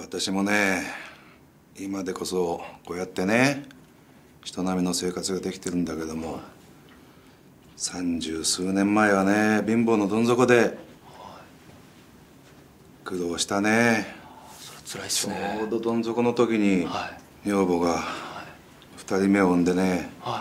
私もね今でこそこうやってね人並みの生活ができてるんだけども三十数年前はね貧乏のどん底で苦労したねそれ辛いっすねちょうどどん底の時に、女房が2人目を産んでね、はい